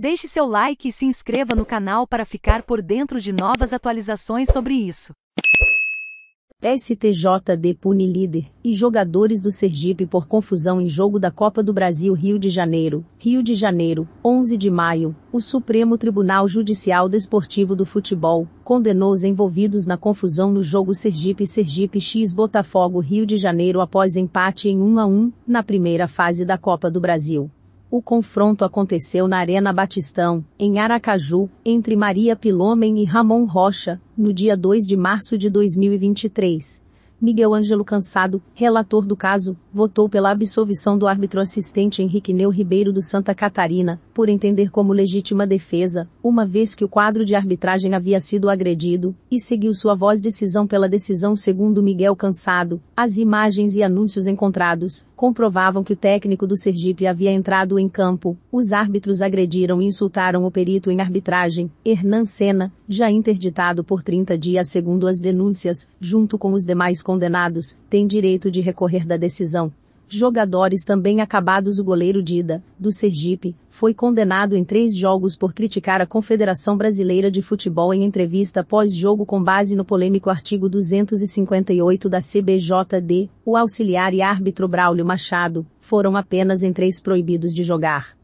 Deixe seu like e se inscreva no canal para ficar por dentro de novas atualizações sobre isso. STJD pune líder e jogadores do Sergipe por confusão em jogo da Copa do Brasil Rio de Janeiro. Rio de Janeiro, 11 de maio, o Supremo Tribunal Judicial Desportivo do Futebol condenou os envolvidos na confusão no jogo Sergipe-Sergipe X Botafogo Rio de Janeiro após empate em 1 a 1 na primeira fase da Copa do Brasil. O confronto aconteceu na Arena Batistão, em Aracaju, entre Maria Pilomen e Ramon Rocha, no dia 2 de março de 2023. Miguel Ângelo Cansado, relator do caso, votou pela absolvição do árbitro assistente Henrique Neu Ribeiro do Santa Catarina, por entender como legítima defesa, uma vez que o quadro de arbitragem havia sido agredido, e seguiu sua voz decisão pela decisão segundo Miguel Cansado. As imagens e anúncios encontrados comprovavam que o técnico do Sergipe havia entrado em campo, os árbitros agrediram e insultaram o perito em arbitragem, Hernan Senna, já interditado por 30 dias segundo as denúncias, junto com os demais condenados, tem direito de recorrer da decisão, jogadores também acabados. O goleiro Dida, do Sergipe, foi condenado em três jogos por criticar a Confederação Brasileira de Futebol em entrevista pós-jogo com base no polêmico artigo 258 da CBJD. O auxiliar e árbitro Braulio Machado foram apenas em três proibidos de jogar.